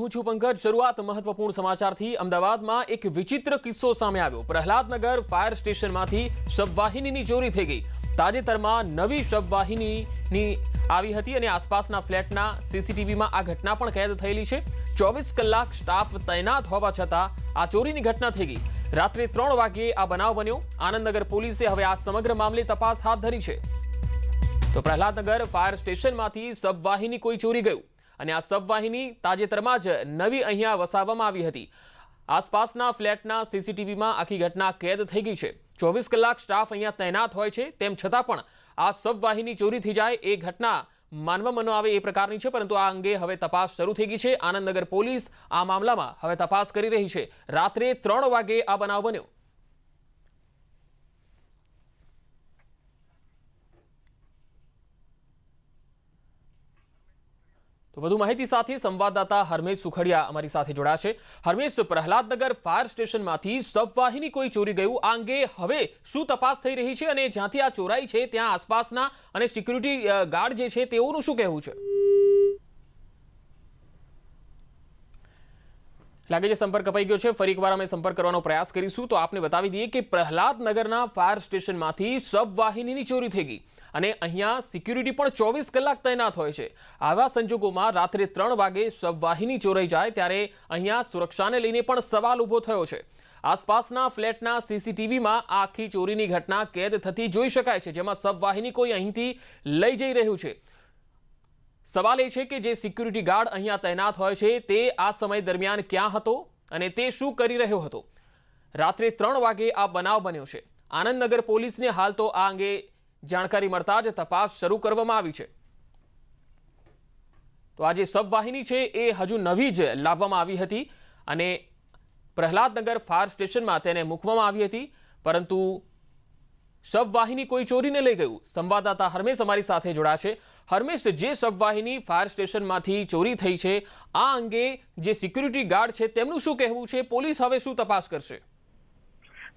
હું છું પંકજ શરૂઆત મહત્વપૂર્ણ સમાચારથી અમદાવાદમાં એક વિચિત્ર કિસ્સો સામે આવ્યો પ્રહલાદનગર ફાયર સ્ટેશનમાંથી સબવાહિનીની ચોરી થઈ ગઈ તાજેતરમાં નવી સબવાહિનીની આવી હતી અને આસપાસના ફ્લેટના સીસીટીવીમાં આ ઘટના પણ કેદ થયેલી છે ચોવીસ કલાક સ્ટાફ તૈનાત હોવા છતાં આ ચોરીની ઘટના થઈ ગઈ રાત્રે ત્રણ વાગ્યે આ બનાવ બન્યો આનંદનગર પોલીસે હવે આ સમગ્ર મામલે તપાસ હાથ ધરી છે તો પ્રહલાદનગર ફાયર સ્ટેશનમાંથી સબવાહિની કોઈ ચોરી ગયું અને આ સબવાહિની તાજેતરમાં જ નવી અહીંયા વસાવવામાં આવી હતી આસપાસના ફ્લેટના સીસીટીવીમાં આખી ઘટના કેદ થઈ ગઈ છે ચોવીસ કલાક સ્ટાફ અહીંયા તૈનાત હોય છે તેમ છતાં પણ આ સબવાહિની ચોરી થઈ જાય એ ઘટના માનવામાં ન આવે એ પ્રકારની છે પરંતુ આ અંગે હવે તપાસ શરૂ થઈ ગઈ છે આનંદનગર પોલીસ આ મામલામાં હવે તપાસ કરી રહી છે રાત્રે ત્રણ વાગે આ બનાવ બન્યો તો વધુ માહિતી સાથે સંવાદદાતા હરમેશ સુખડિયા અમારી સાથે જોડાશે હરમેશ પ્રહલાદનગર ફાયર સ્ટેશનમાંથી સબવાહિની કોઈ ચોરી ગયું આ અંગે હવે શું તપાસ થઈ રહી છે અને જ્યાંથી આ ચોરાઈ છે ત્યાં આસપાસના અને સિક્યુરિટી ગાર્ડ જે છે તેઓનું શું કહેવું છે લાગે છે સંપર્ક કપાઈ ગયો છે ફરી એકવાર અમે સંપર્ક કરવાનો પ્રયાસ કરીશું તો આપને બતાવી દઈએ કે પ્રહલાદનગરના ફાયર સ્ટેશનમાંથી શબવાહિનીની ચોરી થઈ ગઈ અને અહીંયા સિક્યુરિટી પણ ચોવીસ કલાક તૈનાત હોય છે આવા સંજોગોમાં રાત્રે ત્રણ વાગે શબવાહિની ચોરાઈ જાય ત્યારે અહીંયા સુરક્ષાને લઈને પણ સવાલ ઊભો થયો છે આસપાસના ફ્લેટના સીસીટીવીમાં આખી ચોરીની ઘટના કેદ થતી જોઈ શકાય છે જેમાં શબવાહિની કોઈ અહીંથી લઈ જઈ રહ્યું છે સવાલ એ છે કે જે સિક્યુરિટી ગાર્ડ અહીંયા તૈનાત હોય છે તે આ સમય દરમિયાન ક્યાં હતો અને તે શું કરી રહ્યો હતો રાત્રે ત્રણ વાગે આ બનાવ બન્યો છે આનંદનગર પોલીસને હાલ તો આ અંગે જાણકારી મળતા જ તપાસ શરૂ કરવામાં આવી છે તો આ જે સબવાહિની છે એ હજુ નવી જ લાવવામાં આવી હતી અને પ્રહલાદનગર ફાયર સ્ટેશનમાં તેને મૂકવામાં આવી હતી પરંતુ સબવાહિની કોઈ ચોરીને લઈ ગયું સંવાદદાતા હરમેશ અમારી સાથે જોડાશે હર્મેશ જે સબવાહિની ફાયર સ્ટેશનમાંથી ચોરી થઈ છે આ અંગે જે સિક્યુરિટી ગાર્ડ છે તેમનું શું કહેવું છે પોલીસ હવે શું તપાસ કરશે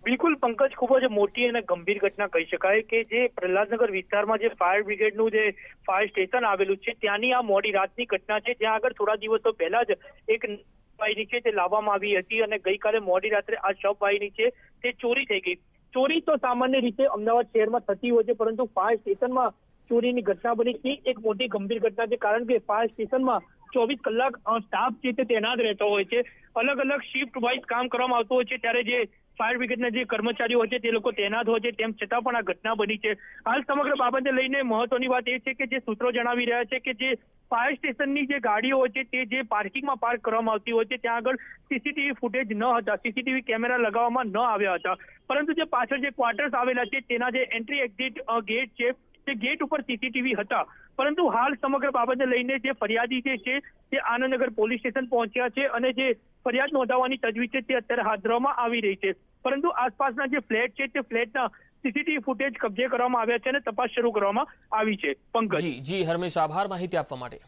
બિલકુલ પંકજ ખૂબ જ મોટી અને ગંભીર ઘટના કહી શકાય કે જે પ્રહલાદનગર વિસ્તારમાં જે ફાયર બ્રિગેડનું જે ફાયર સ્ટેશન આવેલું છે ત્યાંની આ મોડી રાતની ઘટના છે જ્યાં આગળ થોડા દિવસો પહેલા જ એક વાહિની છે તે લાવવામાં આવી હતી અને ગઈકાલે મોડી રાત્રે આ શબ છે તે ચોરી થઈ ગઈ ચોરી તો સામાન્ય રીતે અમદાવાદ શહેરમાં થતી હોય છે પરંતુ ફાયર સ્ટેશનમાં ચોરીની ઘટના બની છે એક મોટી ગંભીર ઘટના છે કારણ કે ફાયર સ્ટેશનમાં ચોવીસ કલાક સ્ટાફ છે તે તૈનાત રહેતો હોય છે અલગ અલગ શિફ્ટ વાઇઝ કામ કરવામાં આવતું હોય છે ત્યારે જે ફાયર બ્રિગેડના જે કર્મચારીઓ હોય છે તે લોકો તૈનાત હોય છે તેમ છતાં પણ આ ઘટના બની છે હાલ સમગ્ર બાબતે લઈને મહત્વની વાત એ છે કે જે સૂત્રો જણાવી રહ્યા છે કે જે ફાયર સ્ટેશનની જે ગાડીઓ હોય છે તે જે પાર્કિંગમાં પાર્ક કરવામાં આવતી હોય છે ત્યાં આગળ સીસીટીવી ફૂટેજ ન હતા સીસીટીવી કેમેરા લગાવવામાં ન આવ્યા હતા પરંતુ જે પાછળ જે ક્વાર્ટર્સ આવેલા છે તેના જે એન્ટ્રી એક્ઝિટ ગેટ છે તે ગેટ ઉપર સીસીટીવી હતા પરંતુ હાલ સમગ્ર બાબતને લઈને જે ફરિયાદી જે છે તે આનંદનગર પોલીસ સ્ટેશન પહોંચ્યા છે અને જે ફરિયાદ નોંધાવવાની તજવીજ છે તે અત્યારે હાથ ધરવામાં આવી રહી છે પરંતુ આસપાસના જે ફ્લેટ છે તે ફ્લેટના સીસીટીવી ફૂટેજ કબજે કરવામાં આવ્યા છે અને તપાસ શરૂ કરવામાં આવી છે પંકજ જી હરમેશ આભાર માહિતી આપવા માટે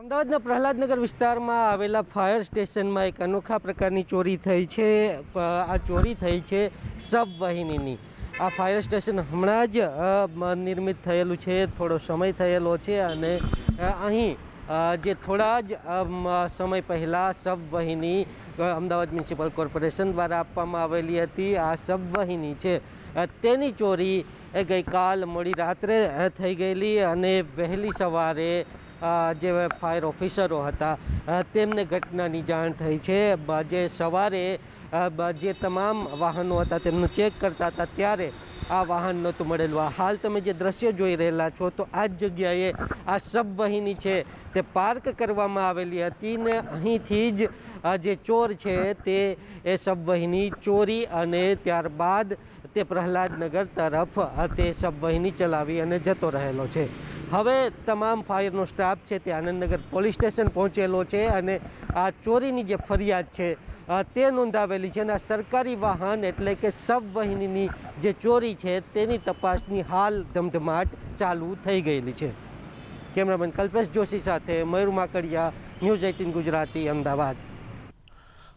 અમદાવાદના પ્રહલાદનગર વિસ્તારમાં આવેલા ફાયર સ્ટેશનમાં એક અનોખા પ્રકારની ચોરી થઈ છે આ ચોરી થઈ છે સબ વાહિનીની આ ફાયર સ્ટેશન હમણાં જ નિર્મિત થયેલું છે થોડો સમય થયેલો છે અને અહીં જે થોડા જ સમય પહેલાં સબવહિની અમદાવાદ મ્યુનિસિપલ કોર્પોરેશન દ્વારા આપવામાં આવેલી હતી આ સબવહિની છે તેની ચોરી એ ગઈકાલ મોડી રાત્રે થઈ ગયેલી અને વહેલી સવારે જે ફાયર ઓફિસરો હતા તેમને ઘટનાની જાણ થઈ છે જે સવારે જે તમામ વાહનો હતા તેમનું ચેક કરતા હતા ત્યારે આ વાહન નહોતું મળેલું આ હાલ તમે જે દ્રશ્ય જોઈ રહેલા છો તો આ જ જગ્યાએ આ સબવહિની છે તે પાર્ક કરવામાં આવેલી હતી ને અહીંથી જ જે ચોર છે તે એ સબવહિની ચોરી અને ત્યારબાદ તે પ્રહલાદનગર તરફ તે સબવહિની ચલાવી અને જતો રહેલો છે હવે તમામ ફાયરનો સ્ટાફ છે તે આનંદનગર પોલીસ સ્ટેશન પહોંચેલો છે અને આ ચોરીની જે ફરિયાદ છે તે નોંધાવેલી છે અને આ સરકારી વાહન એટલે કે સબવહિનીની જે ચોરી છે તેની તપાસની હાલ ધમધમાટ ચાલુ થઈ ગયેલી છે કેમેરામેન કલ્પેશ જોશી સાથે મયુર માકડિયા ન્યૂઝ એઇટીન ગુજરાતી અમદાવાદ